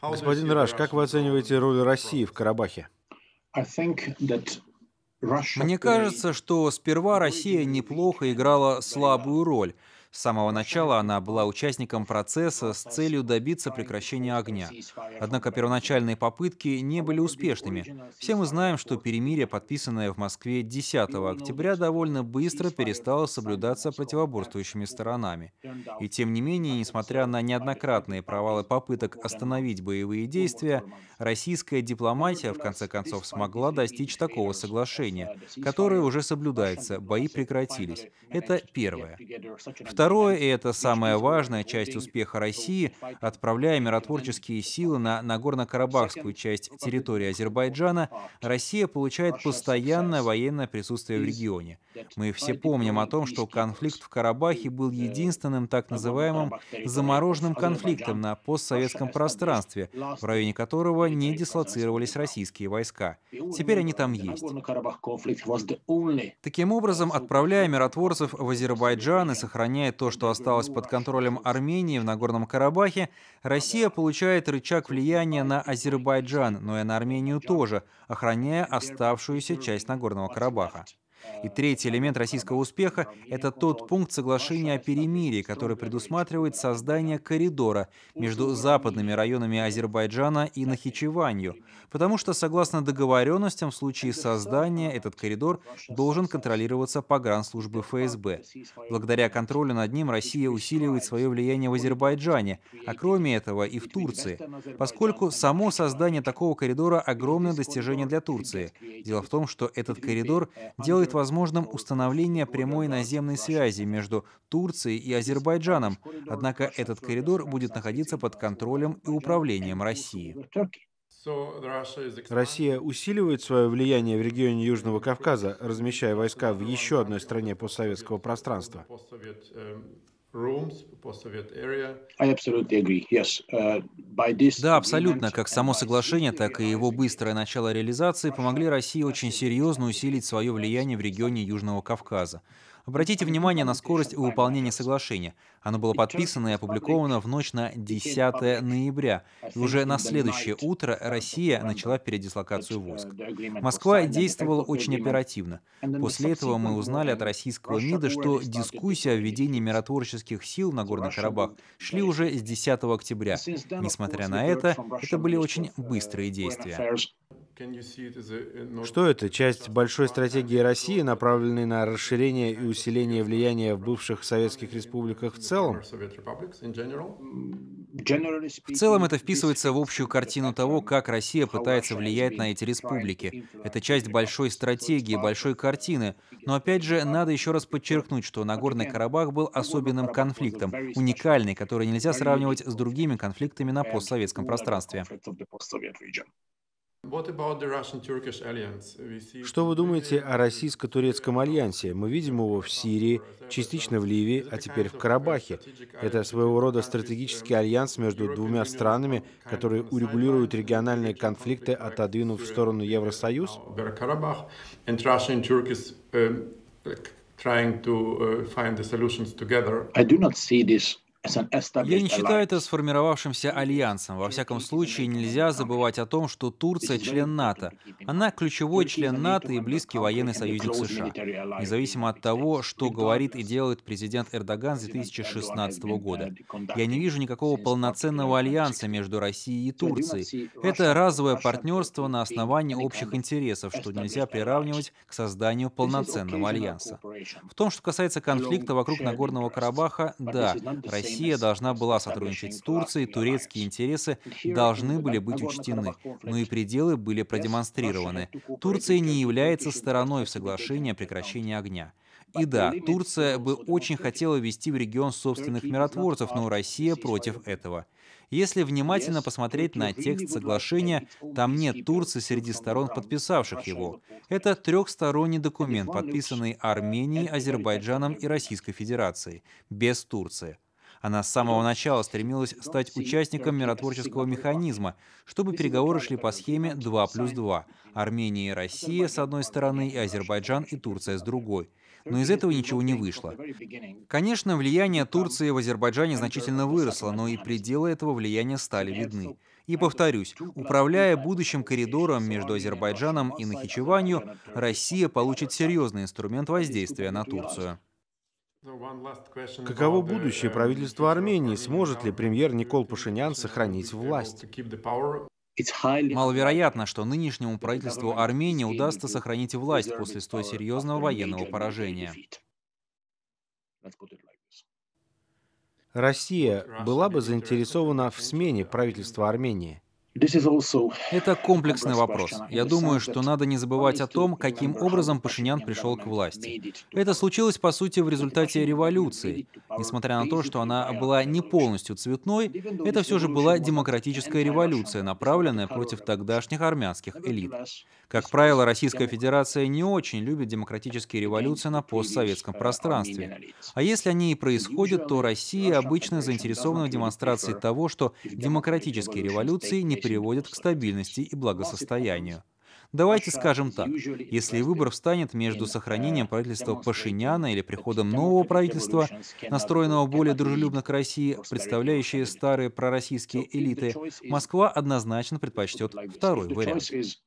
Господин Раш, как вы оцениваете роль России в Карабахе? Мне кажется, что сперва Россия неплохо играла слабую роль, с самого начала она была участником процесса с целью добиться прекращения огня. Однако первоначальные попытки не были успешными. Все мы знаем, что перемирие, подписанное в Москве 10 октября, довольно быстро перестало соблюдаться противоборствующими сторонами. И тем не менее, несмотря на неоднократные провалы попыток остановить боевые действия, российская дипломатия в конце концов смогла достичь такого соглашения, которое уже соблюдается, бои прекратились. Это первое. Второе, и это самая важная часть успеха России, отправляя миротворческие силы на Нагорно-Карабахскую часть территории Азербайджана, Россия получает постоянное военное присутствие в регионе. Мы все помним о том, что конфликт в Карабахе был э, единственным так называемым замороженным конфликтом на постсоветском пространстве, в районе которого не дислоцировались российские войска. Теперь они там есть. Таким образом, отправляя миротворцев в Азербайджан и сохраняя сохраняя то, что осталось под контролем Армении в Нагорном Карабахе, Россия получает рычаг влияния на Азербайджан, но и на Армению тоже, охраняя оставшуюся часть Нагорного Карабаха. И третий элемент российского успеха – это тот пункт соглашения о перемирии, который предусматривает создание коридора между западными районами Азербайджана и Нахичеванью, потому что, согласно договоренностям, в случае создания этот коридор должен контролироваться погранслужбы ФСБ. Благодаря контролю над ним Россия усиливает свое влияние в Азербайджане, а кроме этого и в Турции, поскольку само создание такого коридора – огромное достижение для Турции. Дело в том, что этот коридор делает делает возможным установление прямой наземной связи между Турцией и Азербайджаном, однако этот коридор будет находиться под контролем и управлением России. Россия усиливает свое влияние в регионе Южного Кавказа, размещая войска в еще одной стране постсоветского пространства rooms for Soviet area. I absolutely agree. Yes. Uh, да, абсолютно. Как само соглашение, так и uh, его быстрое начало реализации помогли России очень серьезно усилить свое влияние в регионе Южного Кавказа. Обратите внимание на скорость выполнения соглашения. Оно было подписано и опубликовано в ночь на 10 ноября, и уже на следующее утро Россия начала передислокацию войск. Москва действовала очень оперативно. После этого мы узнали от российского МИДа, что дискуссия о введении миротворческих сил на Горный Карабах шли уже с 10 октября. Несмотря на это, это были очень быстрые действия. Что это? Часть большой стратегии России, направленной на расширение и усиление влияния в бывших советских республиках в целом? В целом это вписывается в общую картину того, как Россия пытается влиять на эти республики. Это часть большой стратегии, большой картины. Но опять же, надо еще раз подчеркнуть, что Нагорный Карабах был особенным конфликтом, уникальный, который нельзя сравнивать с другими конфликтами на постсоветском пространстве. Что вы думаете о российско-турецком альянсе? Мы видим его в Сирии, частично в Ливии, а теперь в Карабахе. Это своего рода стратегический альянс между двумя странами, которые урегулируют региональные конфликты, отодвинув в сторону Евросоюз? Um, uh, I do not я не считаю это сформировавшимся альянсом. Во всяком случае, нельзя забывать о том, что Турция — член НАТО. Она ключевой член НАТО и близкий военный союзник США. Независимо от того, что говорит и делает президент Эрдоган с 2016 года. Я не вижу никакого полноценного альянса между Россией и Турцией. Это разовое партнерство на основании общих интересов, что нельзя приравнивать к созданию полноценного альянса. В том, что касается конфликта вокруг Нагорного Карабаха, да, Россия Россия должна была сотрудничать с Турцией, турецкие интересы должны были быть учтены, но и пределы были продемонстрированы. Турция не является стороной в соглашении о прекращении огня. И да, Турция бы очень хотела вести в регион собственных миротворцев, но Россия против этого. Если внимательно посмотреть на текст соглашения, там нет Турции среди сторон, подписавших его. Это трехсторонний документ, подписанный Арменией, Азербайджаном и Российской Федерацией, без Турции. Она с самого начала стремилась стать участником миротворческого механизма, чтобы переговоры шли по схеме 2 плюс 2. Армения и Россия с одной стороны, и Азербайджан и Турция с другой. Но из этого ничего не вышло. Конечно, влияние Турции в Азербайджане значительно выросло, но и пределы этого влияния стали видны. И повторюсь, управляя будущим коридором между Азербайджаном и Нахичеванью, Россия получит серьезный инструмент воздействия на Турцию. Каково будущее uh, правительства Армении? Сможет ли премьер Никол Пашинян сохранить власть? Маловероятно, что нынешнему правительству Армении удастся сохранить власть после столь серьезного военного поражения. Россия была бы заинтересована в смене правительства Армении. Это комплексный вопрос. Я думаю, что надо не забывать о том, каким образом Пашинян пришел к власти. Это случилось, по сути, в результате революции. Несмотря на то, что она была не полностью цветной, это все же была демократическая революция, направленная против тогдашних армянских элит. Как правило, Российская Федерация не очень любит демократические революции на постсоветском пространстве. А если они и происходят, то Россия обычно заинтересована в демонстрации того, что демократические революции не приводит к стабильности и благосостоянию. Давайте скажем так, если выбор встанет между сохранением правительства Пашиняна или приходом нового правительства, настроенного более дружелюбно к России, представляющие старые пророссийские элиты, Москва однозначно предпочтет второй вариант.